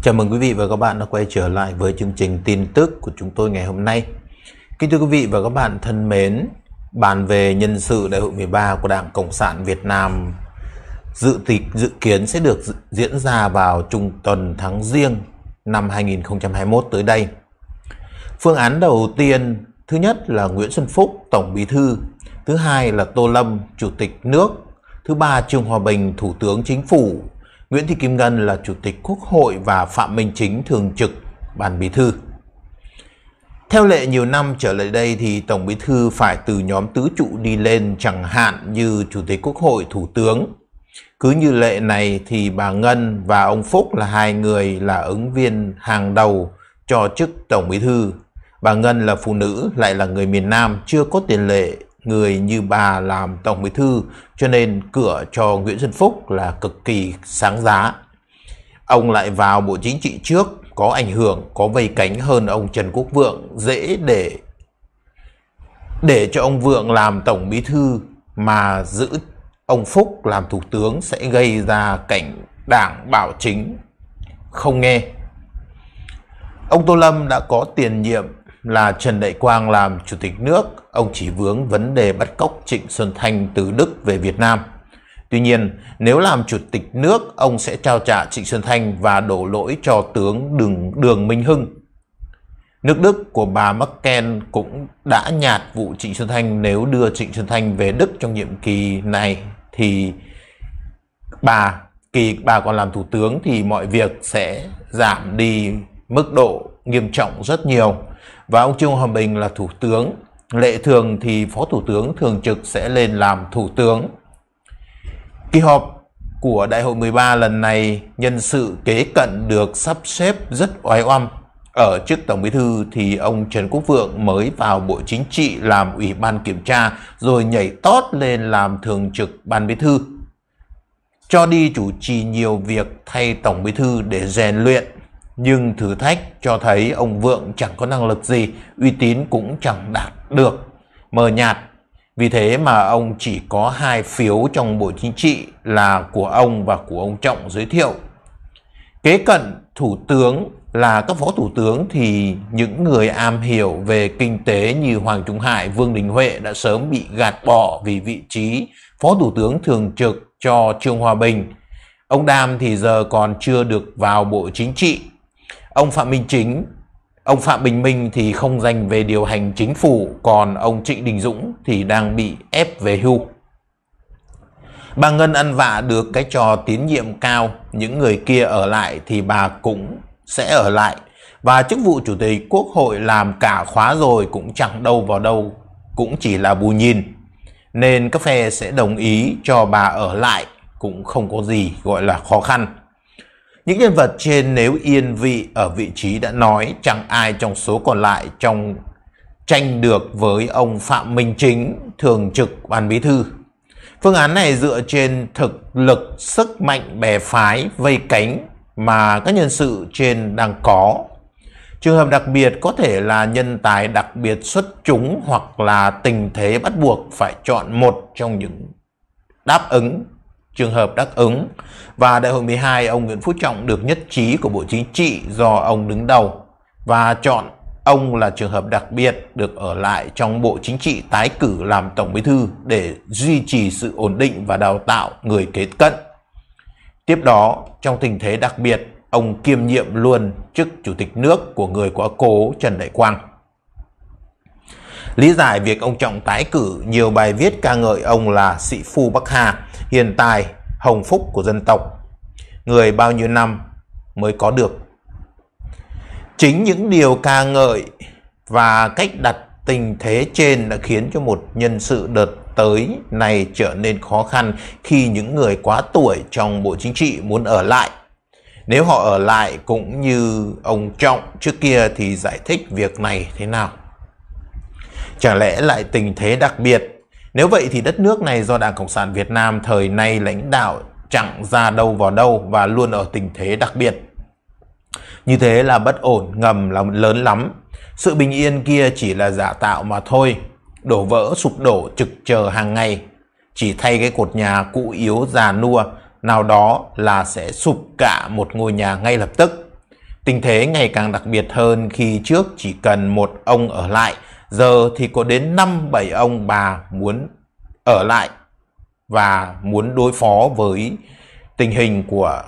Chào mừng quý vị và các bạn đã quay trở lại với chương trình tin tức của chúng tôi ngày hôm nay. Kính thưa quý vị và các bạn thân mến, bàn về nhân sự đại hội 13 của Đảng Cộng sản Việt Nam dự tịch dự kiến sẽ được diễn ra vào trung tuần tháng riêng năm 2021 tới đây. Phương án đầu tiên, thứ nhất là Nguyễn Xuân Phúc, Tổng Bí thư, thứ hai là Tô Lâm, Chủ tịch nước, thứ ba Trương Hòa Bình, Thủ tướng Chính phủ, Nguyễn Thị Kim Ngân là Chủ tịch Quốc hội và Phạm Minh Chính Thường trực Ban Bí Thư. Theo lệ nhiều năm trở lại đây thì Tổng Bí Thư phải từ nhóm tứ trụ đi lên chẳng hạn như Chủ tịch Quốc hội, Thủ tướng. Cứ như lệ này thì bà Ngân và ông Phúc là hai người là ứng viên hàng đầu cho chức Tổng Bí Thư. Bà Ngân là phụ nữ lại là người miền Nam chưa có tiền lệ người như bà làm tổng bí thư cho nên cửa cho Nguyễn Xuân Phúc là cực kỳ sáng giá. Ông lại vào bộ chính trị trước có ảnh hưởng, có vây cánh hơn ông Trần Quốc Vượng dễ để để cho ông Vượng làm tổng bí thư mà giữ ông Phúc làm thủ tướng sẽ gây ra cảnh đảng bảo chính không nghe. Ông Tô Lâm đã có tiền nhiệm là Trần Đại Quang làm chủ tịch nước, ông chỉ vướng vấn đề bắt cóc Trịnh Xuân Thanh từ Đức về Việt Nam. Tuy nhiên, nếu làm chủ tịch nước, ông sẽ trao trả Trịnh Xuân Thanh và đổ lỗi cho tướng Đường, Đường Minh Hưng. Nước Đức của bà Merkel cũng đã nhạt vụ Trịnh Xuân Thanh nếu đưa Trịnh Xuân Thanh về Đức trong nhiệm kỳ này thì bà kỳ bà còn làm thủ tướng thì mọi việc sẽ giảm đi mức độ nghiêm trọng rất nhiều và ông Trương Hòa Bình là thủ tướng. Lệ thường thì phó thủ tướng thường trực sẽ lên làm thủ tướng. Kỳ họp của đại hội 13 lần này nhân sự kế cận được sắp xếp rất oai oăm. Ở chức Tổng Bí thư thì ông Trần Quốc Vượng mới vào Bộ Chính trị làm Ủy ban Kiểm tra rồi nhảy tót lên làm Thường trực Ban Bí thư. Cho đi chủ trì nhiều việc thay Tổng Bí thư để rèn luyện nhưng thử thách cho thấy ông Vượng chẳng có năng lực gì, uy tín cũng chẳng đạt được, mờ nhạt. Vì thế mà ông chỉ có hai phiếu trong Bộ Chính trị là của ông và của ông Trọng giới thiệu. Kế cận Thủ tướng là các phó thủ tướng thì những người am hiểu về kinh tế như Hoàng Trung Hải, Vương Đình Huệ đã sớm bị gạt bỏ vì vị trí phó thủ tướng thường trực cho Trương Hòa Bình. Ông Đam thì giờ còn chưa được vào Bộ Chính trị Ông Phạm Minh Chính, ông Phạm Bình Minh thì không dành về điều hành chính phủ, còn ông Trịnh Đình Dũng thì đang bị ép về hưu. Bà Ngân ăn vạ được cái trò tín nhiệm cao, những người kia ở lại thì bà cũng sẽ ở lại. Và chức vụ chủ tịch quốc hội làm cả khóa rồi cũng chẳng đâu vào đâu, cũng chỉ là bù nhìn. Nên các phe sẽ đồng ý cho bà ở lại cũng không có gì gọi là khó khăn. Những nhân vật trên nếu yên vị ở vị trí đã nói chẳng ai trong số còn lại trong tranh được với ông Phạm Minh Chính, thường trực ban bí thư. Phương án này dựa trên thực lực, sức mạnh bè phái, vây cánh mà các nhân sự trên đang có. Trường hợp đặc biệt có thể là nhân tài đặc biệt xuất chúng hoặc là tình thế bắt buộc phải chọn một trong những đáp ứng trường hợp đáp ứng và đại hội 12 ông Nguyễn Phú Trọng được nhất trí của Bộ Chính trị do ông đứng đầu và chọn ông là trường hợp đặc biệt được ở lại trong Bộ Chính trị tái cử làm Tổng Bí thư để duy trì sự ổn định và đào tạo người kế cận. Tiếp đó, trong tình thế đặc biệt, ông kiêm nhiệm luôn chức Chủ tịch nước của người quá cố Trần Đại Quang lý giải việc ông Trọng tái cử nhiều bài viết ca ngợi ông là sĩ phu Bắc Hà, hiền tài, hồng phúc của dân tộc, người bao nhiêu năm mới có được. Chính những điều ca ngợi và cách đặt tình thế trên đã khiến cho một nhân sự đợt tới này trở nên khó khăn khi những người quá tuổi trong Bộ Chính trị muốn ở lại. Nếu họ ở lại cũng như ông Trọng trước kia thì giải thích việc này thế nào? Chả lẽ lại tình thế đặc biệt? Nếu vậy thì đất nước này do Đảng Cộng sản Việt Nam thời nay lãnh đạo chẳng ra đâu vào đâu và luôn ở tình thế đặc biệt. Như thế là bất ổn ngầm là lớn lắm. Sự bình yên kia chỉ là giả tạo mà thôi. Đổ vỡ sụp đổ trực chờ hàng ngày. Chỉ thay cái cột nhà cũ yếu già nua nào đó là sẽ sụp cả một ngôi nhà ngay lập tức. Tình thế ngày càng đặc biệt hơn khi trước chỉ cần một ông ở lại giờ thì có đến năm bảy ông bà muốn ở lại và muốn đối phó với tình hình của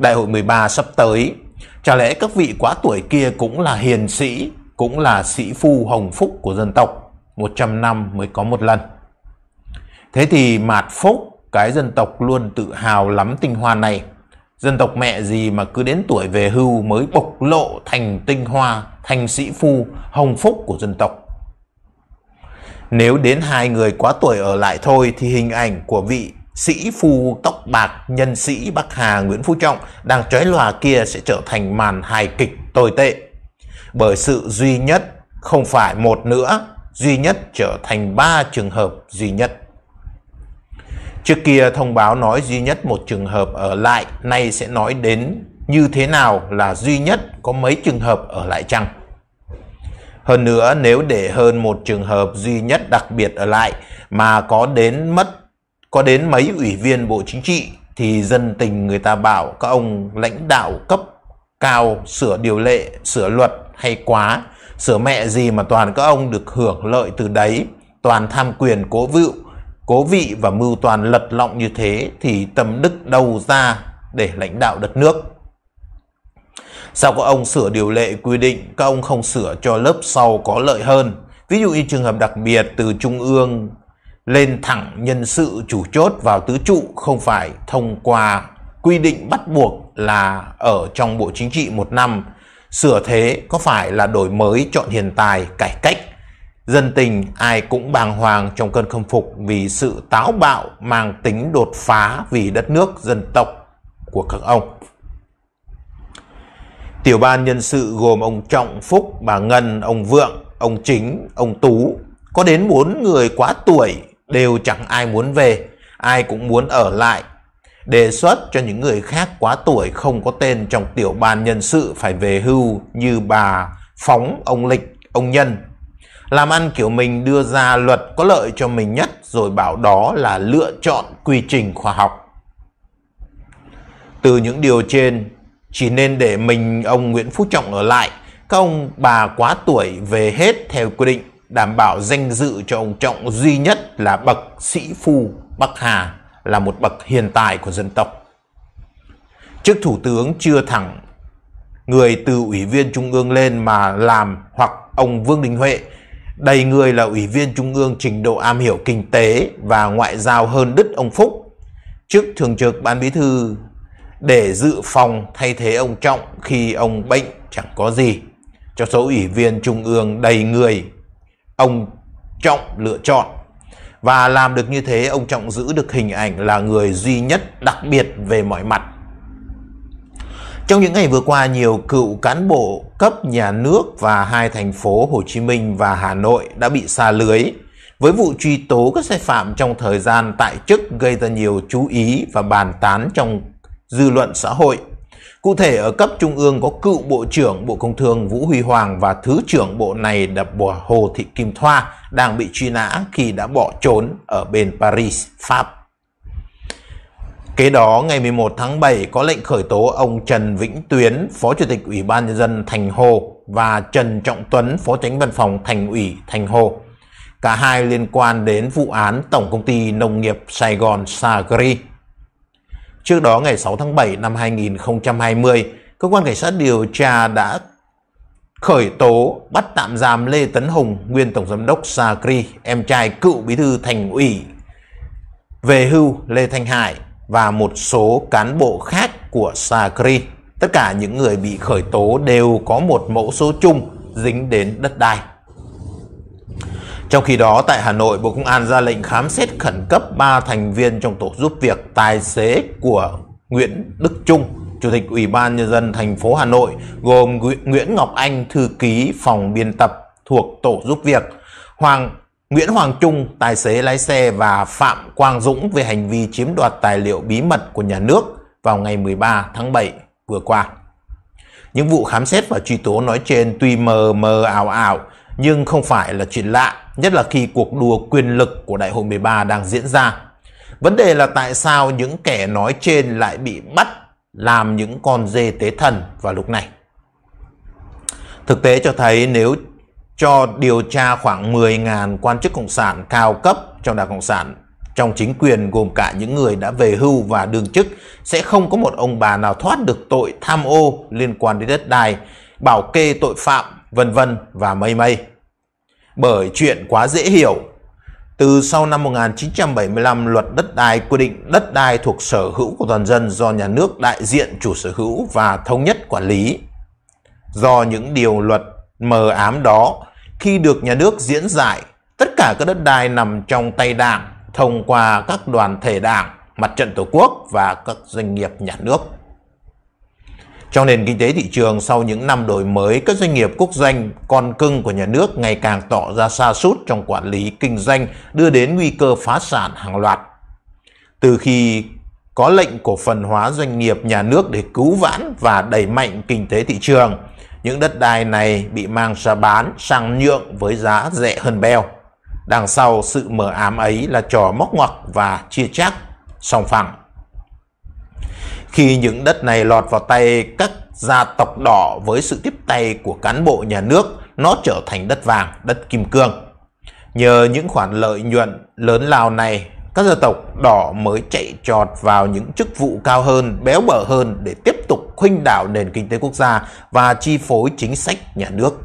đại hội 13 sắp tới. Chả lẽ các vị quá tuổi kia cũng là hiền sĩ, cũng là sĩ phu hồng phúc của dân tộc, 100 năm mới có một lần. Thế thì mạt phúc cái dân tộc luôn tự hào lắm tinh hoa này Dân tộc mẹ gì mà cứ đến tuổi về hưu mới bộc lộ thành tinh hoa, thành sĩ phu, hồng phúc của dân tộc. Nếu đến hai người quá tuổi ở lại thôi thì hình ảnh của vị sĩ phu tóc bạc nhân sĩ Bắc Hà Nguyễn Phú Trọng đang trói lòa kia sẽ trở thành màn hài kịch tồi tệ. Bởi sự duy nhất không phải một nữa, duy nhất trở thành ba trường hợp duy nhất. Trước kia thông báo nói duy nhất một trường hợp ở lại, nay sẽ nói đến như thế nào là duy nhất có mấy trường hợp ở lại chăng? Hơn nữa nếu để hơn một trường hợp duy nhất đặc biệt ở lại mà có đến mất có đến mấy ủy viên Bộ Chính trị thì dân tình người ta bảo các ông lãnh đạo cấp cao sửa điều lệ, sửa luật hay quá, sửa mẹ gì mà toàn các ông được hưởng lợi từ đấy, toàn tham quyền cố vựu Cố vị và mưu toàn lật lọng như thế thì tâm đức đâu ra để lãnh đạo đất nước. Sao các ông sửa điều lệ quy định, các ông không sửa cho lớp sau có lợi hơn? Ví dụ như trường hợp đặc biệt từ trung ương lên thẳng nhân sự chủ chốt vào tứ trụ không phải thông qua quy định bắt buộc là ở trong Bộ Chính trị một năm. Sửa thế có phải là đổi mới chọn hiền tài, cải cách Dân tình ai cũng bàng hoàng trong cơn khâm phục vì sự táo bạo mang tính đột phá vì đất nước dân tộc của các ông. Tiểu ban nhân sự gồm ông Trọng Phúc, bà Ngân, ông Vượng, ông Chính, ông Tú. Có đến bốn người quá tuổi đều chẳng ai muốn về, ai cũng muốn ở lại. Đề xuất cho những người khác quá tuổi không có tên trong tiểu ban nhân sự phải về hưu như bà Phóng, ông Lịch, ông Nhân làm ăn kiểu mình đưa ra luật có lợi cho mình nhất rồi bảo đó là lựa chọn quy trình khoa học. Từ những điều trên, chỉ nên để mình ông Nguyễn Phú Trọng ở lại, các ông bà quá tuổi về hết theo quy định, đảm bảo danh dự cho ông Trọng duy nhất là bậc sĩ phu Bắc Hà, là một bậc hiền tài của dân tộc. Chức Thủ tướng chưa thẳng người từ ủy viên trung ương lên mà làm hoặc ông Vương Đình Huệ đầy người là ủy viên trung ương trình độ am hiểu kinh tế và ngoại giao hơn đứt ông Phúc, trước thường trực ban bí thư để dự phòng thay thế ông Trọng khi ông bệnh chẳng có gì. Cho số ủy viên trung ương đầy người, ông Trọng lựa chọn. Và làm được như thế, ông Trọng giữ được hình ảnh là người duy nhất đặc biệt về mọi mặt. Trong những ngày vừa qua, nhiều cựu cán bộ cấp nhà nước và hai thành phố Hồ Chí Minh và Hà Nội đã bị xa lưới với vụ truy tố các sai phạm trong thời gian tại chức gây ra nhiều chú ý và bàn tán trong dư luận xã hội. Cụ thể ở cấp trung ương có cựu Bộ trưởng Bộ Công Thương Vũ Huy Hoàng và Thứ trưởng Bộ này đập bỏ Hồ Thị Kim Thoa đang bị truy nã khi đã bỏ trốn ở bên Paris, Pháp. Kế đó, ngày 11 tháng 7 có lệnh khởi tố ông Trần Vĩnh Tuyến, Phó Chủ tịch Ủy ban Nhân dân Thành Hồ và Trần Trọng Tuấn, Phó Tránh Văn phòng Thành ủy Thành Hồ. Cả hai liên quan đến vụ án Tổng Công ty Nông nghiệp Sài Gòn Sagri. Trước đó, ngày 6 tháng 7 năm 2020, Cơ quan Cảnh sát điều tra đã khởi tố bắt tạm giam Lê Tấn Hùng, nguyên Tổng Giám đốc Sagri, em trai cựu bí thư thành ủy về hưu Lê Thanh Hải và một số cán bộ khác của Sakri. Tất cả những người bị khởi tố đều có một mẫu số chung dính đến đất đai. Trong khi đó, tại Hà Nội, Bộ Công an ra lệnh khám xét khẩn cấp 3 thành viên trong tổ giúp việc tài xế của Nguyễn Đức Trung, Chủ tịch Ủy ban Nhân dân thành phố Hà Nội, gồm Nguyễn Ngọc Anh, thư ký phòng biên tập thuộc tổ giúp việc, Hoàng Nguyễn Hoàng Trung, tài xế lái xe và Phạm Quang Dũng về hành vi chiếm đoạt tài liệu bí mật của nhà nước vào ngày 13 tháng 7 vừa qua. Những vụ khám xét và truy tố nói trên tuy mờ mờ ảo ảo nhưng không phải là chuyện lạ, nhất là khi cuộc đua quyền lực của Đại hội 13 đang diễn ra. Vấn đề là tại sao những kẻ nói trên lại bị bắt làm những con dê tế thần vào lúc này. Thực tế cho thấy nếu cho điều tra khoảng 10.000 quan chức Cộng sản cao cấp trong Đảng Cộng sản. Trong chính quyền gồm cả những người đã về hưu và đương chức sẽ không có một ông bà nào thoát được tội tham ô liên quan đến đất đai, bảo kê tội phạm, vân vân và mây mây. Bởi chuyện quá dễ hiểu, từ sau năm 1975, luật đất đai quy định đất đai thuộc sở hữu của toàn dân do nhà nước đại diện chủ sở hữu và thống nhất quản lý. Do những điều luật mờ ám đó khi được nhà nước diễn giải, tất cả các đất đai nằm trong tay đảng thông qua các đoàn thể đảng, mặt trận tổ quốc và các doanh nghiệp nhà nước. Trong nền kinh tế thị trường sau những năm đổi mới, các doanh nghiệp quốc doanh con cưng của nhà nước ngày càng tỏ ra xa sút trong quản lý kinh doanh, đưa đến nguy cơ phá sản hàng loạt. Từ khi có lệnh cổ phần hóa doanh nghiệp nhà nước để cứu vãn và đẩy mạnh kinh tế thị trường, những đất đai này bị mang ra bán sang nhượng với giá rẻ hơn beo. Đằng sau sự mờ ám ấy là trò móc ngoặc và chia chác song phẳng. Khi những đất này lọt vào tay các gia tộc đỏ với sự tiếp tay của cán bộ nhà nước, nó trở thành đất vàng, đất kim cương. Nhờ những khoản lợi nhuận lớn lao này, các gia tộc đỏ mới chạy trọt vào những chức vụ cao hơn, béo bở hơn để tiếp tục khuynh đảo nền kinh tế quốc gia và chi phối chính sách nhà nước.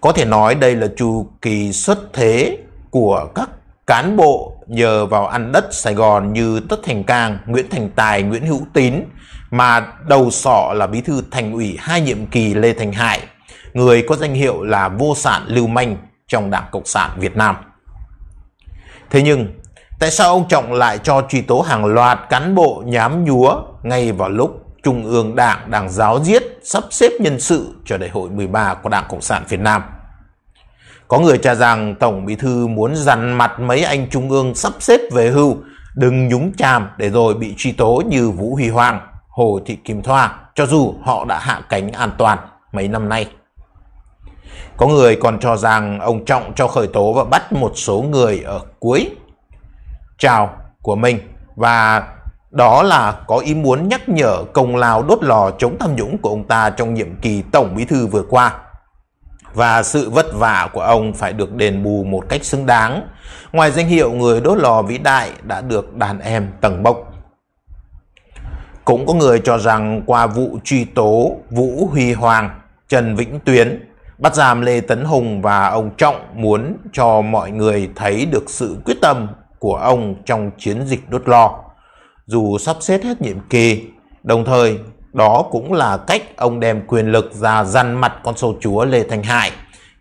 Có thể nói đây là chu kỳ xuất thế của các cán bộ nhờ vào ăn đất Sài Gòn như Tất Thành Cang, Nguyễn Thành Tài, Nguyễn Hữu Tín mà đầu sọ là bí thư thành ủy hai nhiệm kỳ Lê Thành Hải, người có danh hiệu là vô sản lưu manh trong Đảng Cộng sản Việt Nam. Thế nhưng Tại sao ông Trọng lại cho truy tố hàng loạt cán bộ nhám nhúa ngay vào lúc Trung ương Đảng đang giáo diết sắp xếp nhân sự cho đại hội 13 của Đảng Cộng sản Việt Nam? Có người cho rằng Tổng Bí Thư muốn dằn mặt mấy anh Trung ương sắp xếp về hưu, đừng nhúng chàm để rồi bị truy tố như Vũ Huy Hoàng, Hồ Thị Kim Thoa, cho dù họ đã hạ cánh an toàn mấy năm nay. Có người còn cho rằng ông Trọng cho khởi tố và bắt một số người ở cuối trào của mình và đó là có ý muốn nhắc nhở công lao đốt lò chống tham nhũng của ông ta trong nhiệm kỳ Tổng Bí thư vừa qua. Và sự vất vả của ông phải được đền bù một cách xứng đáng. Ngoài danh hiệu người đốt lò vĩ đại đã được đàn em tầng bốc. Cũng có người cho rằng qua vụ truy tố Vũ Huy Hoàng, Trần Vĩnh Tuyến, bắt giam Lê Tấn Hùng và ông Trọng muốn cho mọi người thấy được sự quyết tâm của ông trong chiến dịch đốt lò. Dù sắp xếp hết nhiệm kỳ, đồng thời đó cũng là cách ông đem quyền lực ra dằn mặt con sâu chúa Lê Thành Hải,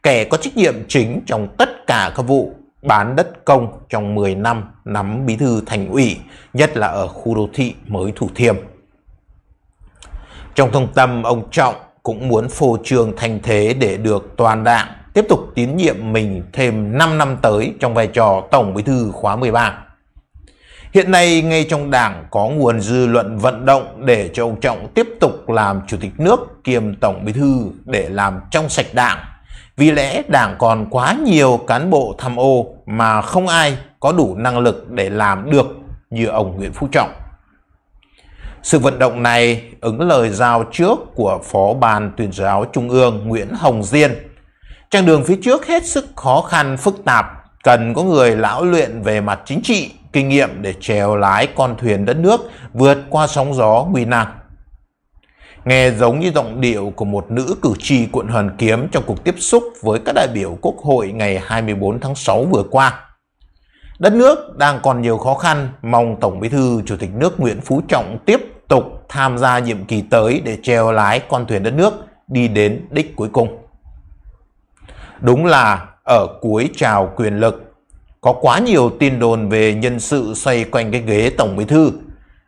kẻ có trách nhiệm chính trong tất cả các vụ bán đất công trong 10 năm nắm bí thư thành ủy, nhất là ở khu đô thị mới Thủ Thiêm. Trong thông tâm, ông Trọng cũng muốn phô trương thành thế để được toàn đảng tiếp tục tín nhiệm mình thêm 5 năm tới trong vai trò Tổng Bí thư khóa 13. Hiện nay ngay trong đảng có nguồn dư luận vận động để cho ông Trọng tiếp tục làm chủ tịch nước kiêm tổng bí thư để làm trong sạch đảng. Vì lẽ đảng còn quá nhiều cán bộ tham ô mà không ai có đủ năng lực để làm được như ông Nguyễn Phú Trọng. Sự vận động này ứng lời giao trước của Phó Ban tuyên giáo Trung ương Nguyễn Hồng Diên Trang đường phía trước hết sức khó khăn, phức tạp, cần có người lão luyện về mặt chính trị, kinh nghiệm để chèo lái con thuyền đất nước vượt qua sóng gió nguy nan. Nghe giống như giọng điệu của một nữ cử tri quận Hàn Kiếm trong cuộc tiếp xúc với các đại biểu Quốc hội ngày 24 tháng 6 vừa qua. Đất nước đang còn nhiều khó khăn, mong Tổng Bí thư Chủ tịch nước Nguyễn Phú Trọng tiếp tục tham gia nhiệm kỳ tới để treo lái con thuyền đất nước đi đến đích cuối cùng đúng là ở cuối trào quyền lực. Có quá nhiều tin đồn về nhân sự xoay quanh cái ghế Tổng Bí Thư.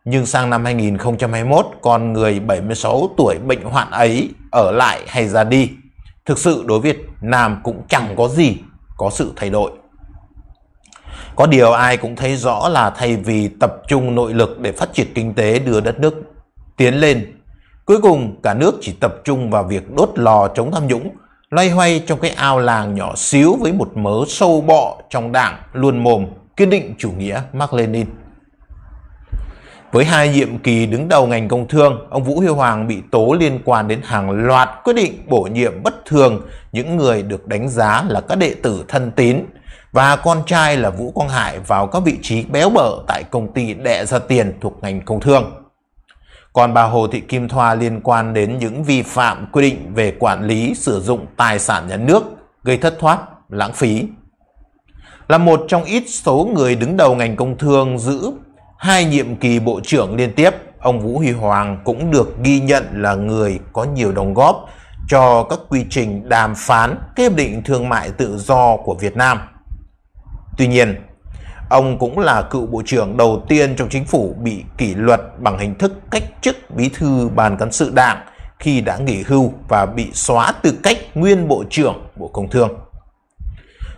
Nhưng sang năm 2021, con người 76 tuổi bệnh hoạn ấy ở lại hay ra đi. Thực sự đối Việt Nam cũng chẳng có gì có sự thay đổi. Có điều ai cũng thấy rõ là thay vì tập trung nội lực để phát triển kinh tế đưa đất nước tiến lên, cuối cùng cả nước chỉ tập trung vào việc đốt lò chống tham nhũng loay hoay trong cái ao làng nhỏ xíu với một mớ sâu bọ trong đảng luôn mồm kiên định chủ nghĩa Mark Lenin. Với hai nhiệm kỳ đứng đầu ngành công thương, ông Vũ Huy Hoàng bị tố liên quan đến hàng loạt quyết định bổ nhiệm bất thường những người được đánh giá là các đệ tử thân tín và con trai là Vũ Quang Hải vào các vị trí béo bở tại công ty đệ ra tiền thuộc ngành công thương. Còn bà Hồ Thị Kim Thoa liên quan đến những vi phạm quy định về quản lý sử dụng tài sản nhà nước gây thất thoát, lãng phí. Là một trong ít số người đứng đầu ngành công thương giữ hai nhiệm kỳ bộ trưởng liên tiếp, ông Vũ Huy Hoàng cũng được ghi nhận là người có nhiều đóng góp cho các quy trình đàm phán hiệp định thương mại tự do của Việt Nam. Tuy nhiên, Ông cũng là cựu bộ trưởng đầu tiên trong chính phủ bị kỷ luật bằng hình thức cách chức bí thư ban cán sự đảng khi đã nghỉ hưu và bị xóa tư cách nguyên bộ trưởng Bộ Công Thương.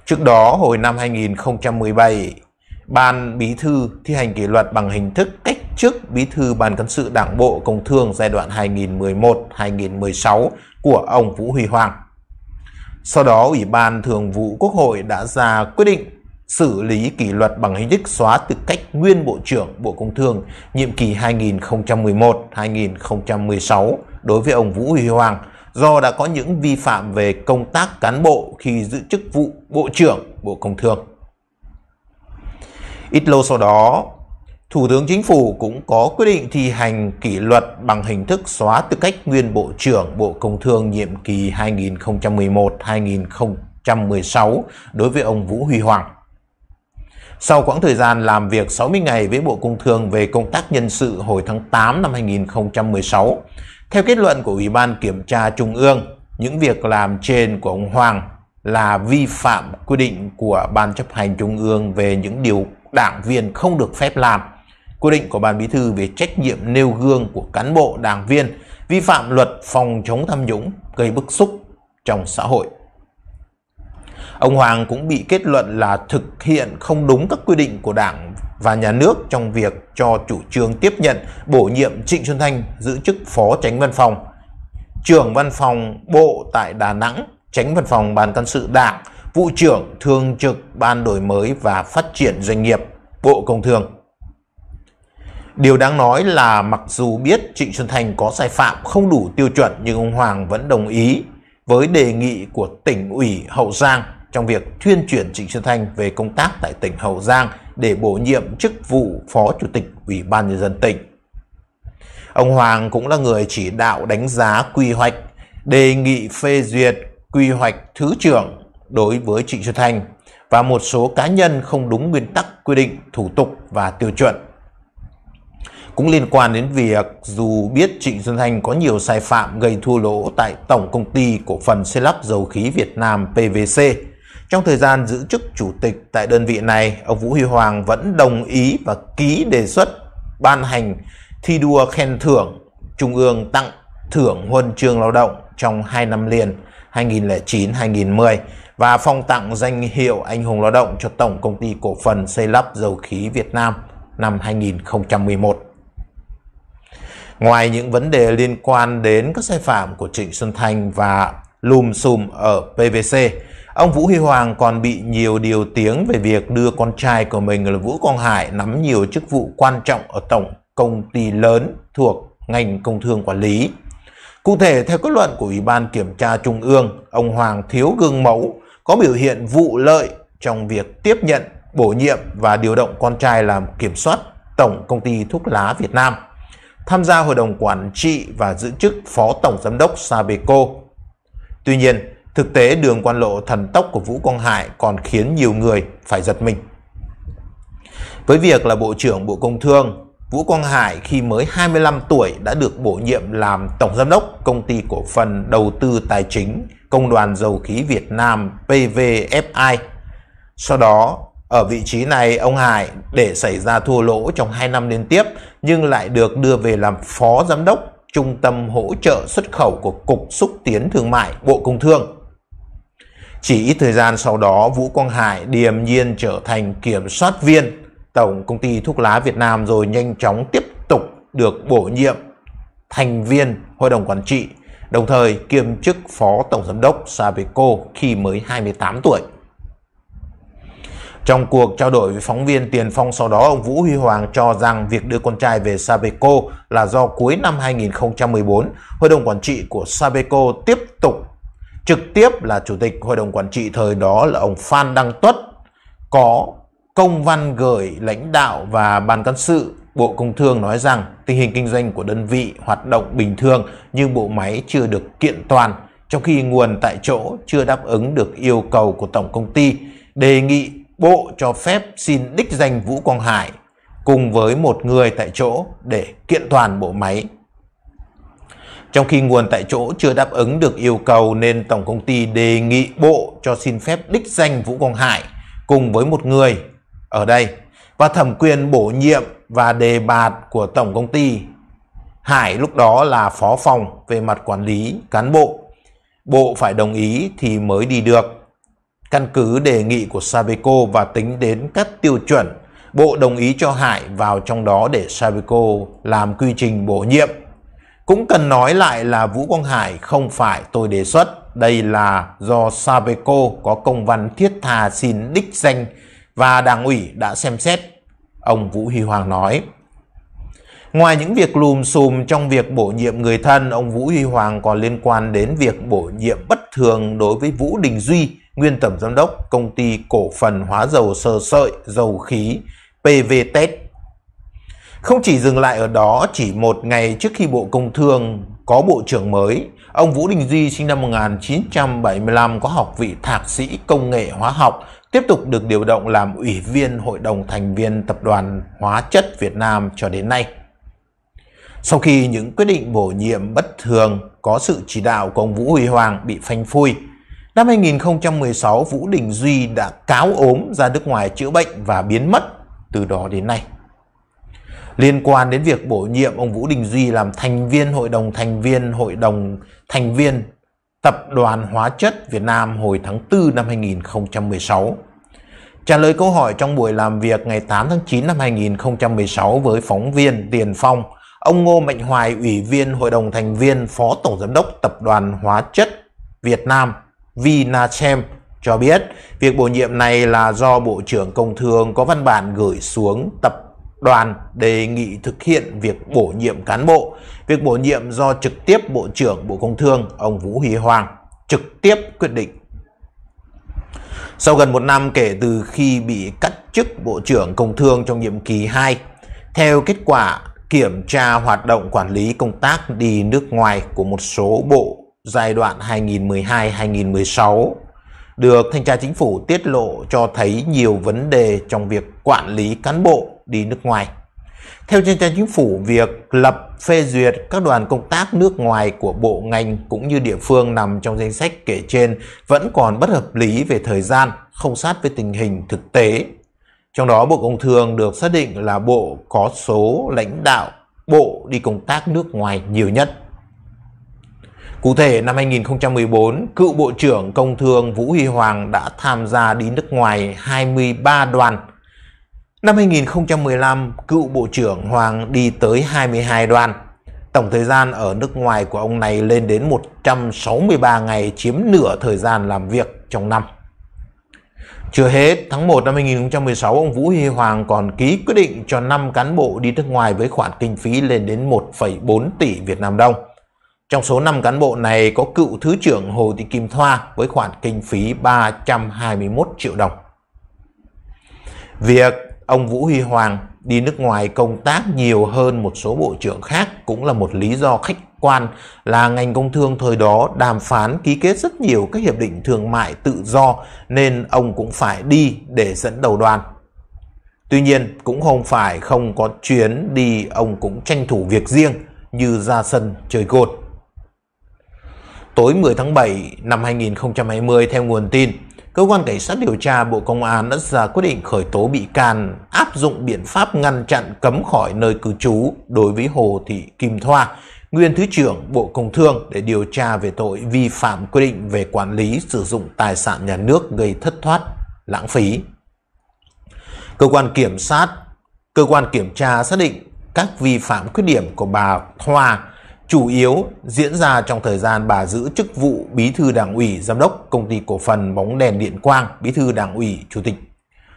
Trước đó, hồi năm 2017, Ban Bí thư thi hành kỷ luật bằng hình thức cách chức Bí thư Ban cán sự Đảng Bộ Công Thương giai đoạn 2011-2016 của ông Vũ Huy Hoàng. Sau đó, Ủy ban Thường vụ Quốc hội đã ra quyết định xử lý kỷ luật bằng hình thức xóa tư cách nguyên Bộ trưởng Bộ Công Thương nhiệm kỳ 2011-2016 đối với ông Vũ Huy Hoàng do đã có những vi phạm về công tác cán bộ khi giữ chức vụ Bộ trưởng Bộ Công Thương. Ít lâu sau đó, Thủ tướng Chính phủ cũng có quyết định thi hành kỷ luật bằng hình thức xóa tư cách nguyên Bộ trưởng Bộ Công Thương nhiệm kỳ 2011-2016 đối với ông Vũ Huy Hoàng. Sau quãng thời gian làm việc 60 ngày với Bộ Công Thương về công tác nhân sự hồi tháng 8 năm 2016, theo kết luận của Ủy ban Kiểm tra Trung ương, những việc làm trên của ông Hoàng là vi phạm quy định của Ban chấp hành Trung ương về những điều đảng viên không được phép làm, quy định của Ban Bí thư về trách nhiệm nêu gương của cán bộ đảng viên, vi phạm luật phòng chống tham nhũng gây bức xúc trong xã hội. Ông Hoàng cũng bị kết luận là thực hiện không đúng các quy định của Đảng và nhà nước trong việc cho chủ trương tiếp nhận bổ nhiệm Trịnh Xuân Thanh giữ chức Phó Tránh Văn phòng, trưởng Văn phòng Bộ tại Đà Nẵng, Tránh Văn phòng Ban Cán sự Đảng, Vụ trưởng Thường trực Ban Đổi mới và Phát triển Doanh nghiệp, Bộ Công Thương. Điều đáng nói là mặc dù biết Trịnh Xuân Thành có sai phạm không đủ tiêu chuẩn nhưng ông Hoàng vẫn đồng ý với đề nghị của tỉnh ủy Hậu Giang trong việc tuyên truyền Trịnh Xuân Thanh về công tác tại tỉnh Hậu Giang để bổ nhiệm chức vụ Phó Chủ tịch Ủy ban Nhân dân tỉnh. Ông Hoàng cũng là người chỉ đạo đánh giá quy hoạch, đề nghị phê duyệt quy hoạch Thứ trưởng đối với Trịnh Xuân Thanh và một số cá nhân không đúng nguyên tắc quy định, thủ tục và tiêu chuẩn. Cũng liên quan đến việc dù biết Trịnh Xuân Thanh có nhiều sai phạm gây thua lỗ tại Tổng Công ty Cổ phần Xây lắp Dầu khí Việt Nam PVC, trong thời gian giữ chức chủ tịch tại đơn vị này, ông Vũ Huy Hoàng vẫn đồng ý và ký đề xuất ban hành thi đua khen thưởng Trung ương tặng thưởng huân chương lao động trong 2 năm liền 2009-2010 và phong tặng danh hiệu anh hùng lao động cho Tổng Công ty Cổ phần Xây lắp Dầu khí Việt Nam năm 2011. Ngoài những vấn đề liên quan đến các sai phạm của Trịnh Xuân Thanh và lùm xùm ở PVC, Ông Vũ Huy Hoàng còn bị nhiều điều tiếng về việc đưa con trai của mình là Vũ Quang Hải nắm nhiều chức vụ quan trọng ở tổng công ty lớn thuộc ngành công thương quản lý. Cụ thể, theo kết luận của Ủy ban Kiểm tra Trung ương, ông Hoàng thiếu gương mẫu, có biểu hiện vụ lợi trong việc tiếp nhận, bổ nhiệm và điều động con trai làm kiểm soát Tổng Công ty Thuốc Lá Việt Nam, tham gia Hội đồng Quản trị và giữ chức Phó Tổng Giám đốc Sabeco. Tuy nhiên, Thực tế đường quan lộ thần tốc của Vũ Quang Hải còn khiến nhiều người phải giật mình. Với việc là Bộ trưởng Bộ Công Thương, Vũ Quang Hải khi mới 25 tuổi đã được bổ nhiệm làm Tổng Giám đốc Công ty Cổ phần Đầu tư Tài chính Công đoàn Dầu khí Việt Nam PVFI. Sau đó, ở vị trí này ông Hải để xảy ra thua lỗ trong 2 năm liên tiếp nhưng lại được đưa về làm Phó Giám đốc Trung tâm Hỗ trợ Xuất khẩu của Cục Xúc Tiến Thương mại Bộ Công Thương. Chỉ ít thời gian sau đó, Vũ Quang Hải điềm nhiên trở thành kiểm soát viên Tổng Công ty Thuốc lá Việt Nam rồi nhanh chóng tiếp tục được bổ nhiệm thành viên Hội đồng Quản trị, đồng thời kiêm chức Phó Tổng Giám đốc Sabeco khi mới 28 tuổi. Trong cuộc trao đổi với phóng viên Tiền Phong sau đó, ông Vũ Huy Hoàng cho rằng việc đưa con trai về Sabeco là do cuối năm 2014, Hội đồng Quản trị của Sabeco tiếp tục trực tiếp là chủ tịch hội đồng quản trị thời đó là ông Phan Đăng Tuất có công văn gửi lãnh đạo và ban cán sự Bộ Công Thương nói rằng tình hình kinh doanh của đơn vị hoạt động bình thường nhưng bộ máy chưa được kiện toàn trong khi nguồn tại chỗ chưa đáp ứng được yêu cầu của tổng công ty đề nghị bộ cho phép xin đích danh Vũ Quang Hải cùng với một người tại chỗ để kiện toàn bộ máy trong khi nguồn tại chỗ chưa đáp ứng được yêu cầu nên Tổng Công ty đề nghị Bộ cho xin phép đích danh Vũ Quang Hải cùng với một người ở đây và thẩm quyền bổ nhiệm và đề bạt của Tổng Công ty. Hải lúc đó là phó phòng về mặt quản lý cán bộ. Bộ phải đồng ý thì mới đi được. Căn cứ đề nghị của Sabeco và tính đến các tiêu chuẩn, Bộ đồng ý cho Hải vào trong đó để Sabeco làm quy trình bổ nhiệm cũng cần nói lại là Vũ Quang Hải không phải tôi đề xuất, đây là do Sabeco có công văn thiết tha xin đích danh và đảng ủy đã xem xét, ông Vũ Huy Hoàng nói. Ngoài những việc lùm xùm trong việc bổ nhiệm người thân, ông Vũ Huy Hoàng còn liên quan đến việc bổ nhiệm bất thường đối với Vũ Đình Duy, nguyên tổng giám đốc công ty cổ phần hóa dầu sơ sợi, dầu khí, PVTEC không chỉ dừng lại ở đó, chỉ một ngày trước khi Bộ Công Thương có Bộ trưởng mới, ông Vũ Đình Duy sinh năm 1975 có học vị thạc sĩ công nghệ hóa học, tiếp tục được điều động làm Ủy viên Hội đồng thành viên Tập đoàn Hóa chất Việt Nam cho đến nay. Sau khi những quyết định bổ nhiệm bất thường có sự chỉ đạo của ông Vũ Huy Hoàng bị phanh phui, năm 2016 Vũ Đình Duy đã cáo ốm ra nước ngoài chữa bệnh và biến mất từ đó đến nay liên quan đến việc bổ nhiệm ông Vũ Đình Duy làm thành viên hội đồng thành viên hội đồng thành viên Tập đoàn Hóa chất Việt Nam hồi tháng 4 năm 2016. Trả lời câu hỏi trong buổi làm việc ngày 8 tháng 9 năm 2016 với phóng viên Tiền Phong, ông Ngô Mạnh Hoài, Ủy viên Hội đồng thành viên, Phó Tổng Giám đốc Tập đoàn Hóa chất Việt Nam Vinachem cho biết việc bổ nhiệm này là do Bộ trưởng Công Thương có văn bản gửi xuống Tập đoàn đề nghị thực hiện việc bổ nhiệm cán bộ. Việc bổ nhiệm do trực tiếp Bộ trưởng Bộ Công Thương ông Vũ Huy Hoàng trực tiếp quyết định. Sau gần một năm kể từ khi bị cắt chức Bộ trưởng Công Thương trong nhiệm kỳ 2, theo kết quả kiểm tra hoạt động quản lý công tác đi nước ngoài của một số bộ giai đoạn 2012-2016 được Thanh tra Chính phủ tiết lộ cho thấy nhiều vấn đề trong việc quản lý cán bộ đi nước ngoài. Theo trên trang chính phủ, việc lập phê duyệt các đoàn công tác nước ngoài của bộ ngành cũng như địa phương nằm trong danh sách kể trên vẫn còn bất hợp lý về thời gian, không sát với tình hình thực tế. Trong đó Bộ Công Thương được xác định là bộ có số lãnh đạo bộ đi công tác nước ngoài nhiều nhất. Cụ thể, năm 2014, cựu Bộ trưởng Công Thương Vũ Huy Hoàng đã tham gia đi nước ngoài 23 đoàn Năm 2015, cựu Bộ trưởng Hoàng đi tới 22 đoàn. Tổng thời gian ở nước ngoài của ông này lên đến 163 ngày chiếm nửa thời gian làm việc trong năm. Chưa hết, tháng 1 năm 2016, ông Vũ Huy Hoàng còn ký quyết định cho 5 cán bộ đi nước ngoài với khoản kinh phí lên đến 1,4 tỷ Việt Nam đồng. Trong số 5 cán bộ này có cựu Thứ trưởng Hồ Thị Kim Thoa với khoản kinh phí 321 triệu đồng. Việc ông Vũ Huy Hoàng đi nước ngoài công tác nhiều hơn một số bộ trưởng khác cũng là một lý do khách quan là ngành công thương thời đó đàm phán ký kết rất nhiều các hiệp định thương mại tự do nên ông cũng phải đi để dẫn đầu đoàn. Tuy nhiên cũng không phải không có chuyến đi ông cũng tranh thủ việc riêng như ra sân chơi cột. Tối 10 tháng 7 năm 2020 theo nguồn tin, Cơ quan Cảnh sát điều tra Bộ Công an đã ra quyết định khởi tố bị can, áp dụng biện pháp ngăn chặn cấm khỏi nơi cư trú đối với Hồ Thị Kim Thoa, Nguyên Thứ trưởng Bộ Công Thương để điều tra về tội vi phạm quy định về quản lý sử dụng tài sản nhà nước gây thất thoát, lãng phí. Cơ quan kiểm sát, cơ quan kiểm tra xác định các vi phạm khuyết điểm của bà Thoa chủ yếu diễn ra trong thời gian bà giữ chức vụ Bí thư Đảng ủy Giám đốc Công ty Cổ phần Bóng đèn Điện Quang, Bí thư Đảng ủy Chủ tịch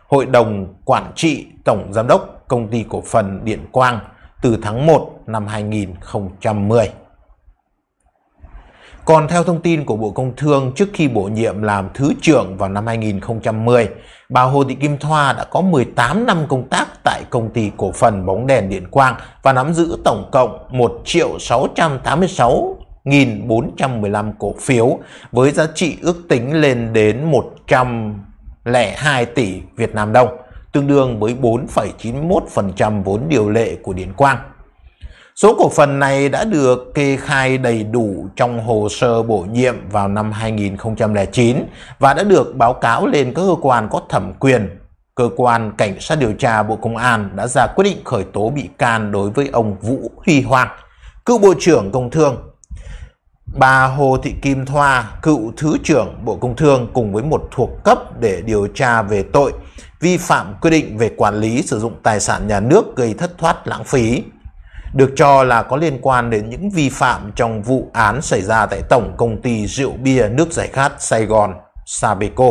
Hội đồng Quản trị Tổng Giám đốc Công ty Cổ phần Điện Quang từ tháng 1 năm 2010. Còn theo thông tin của Bộ Công Thương, trước khi bổ nhiệm làm Thứ trưởng vào năm 2010, bà Hồ Thị Kim Thoa đã có 18 năm công tác tại công ty cổ phần bóng đèn Điện Quang và nắm giữ tổng cộng 1 triệu 686 1.415 cổ phiếu với giá trị ước tính lên đến 102 tỷ Việt Nam đồng, tương đương với 4,91% vốn điều lệ của Điền Quang. Số cổ phần này đã được kê khai đầy đủ trong hồ sơ bổ nhiệm vào năm 2009 và đã được báo cáo lên các cơ quan có thẩm quyền cơ quan Cảnh sát điều tra Bộ Công an đã ra quyết định khởi tố bị can đối với ông Vũ Huy Hoàng, cựu Bộ trưởng Công Thương, bà Hồ Thị Kim Thoa, cựu Thứ trưởng Bộ Công Thương cùng với một thuộc cấp để điều tra về tội vi phạm quy định về quản lý sử dụng tài sản nhà nước gây thất thoát lãng phí, được cho là có liên quan đến những vi phạm trong vụ án xảy ra tại Tổng Công ty Rượu Bia Nước Giải Khát Sài Gòn, Sabeco.